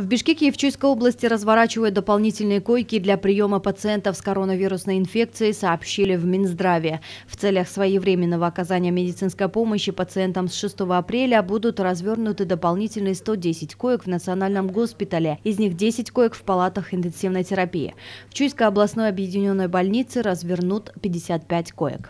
В Бишкеке и в Чуйской области разворачивают дополнительные койки для приема пациентов с коронавирусной инфекцией, сообщили в Минздраве. В целях своевременного оказания медицинской помощи пациентам с 6 апреля будут развернуты дополнительные 110 коек в Национальном госпитале, из них 10 коек в палатах интенсивной терапии. В Чуйской областной объединенной больнице развернут 55 коек.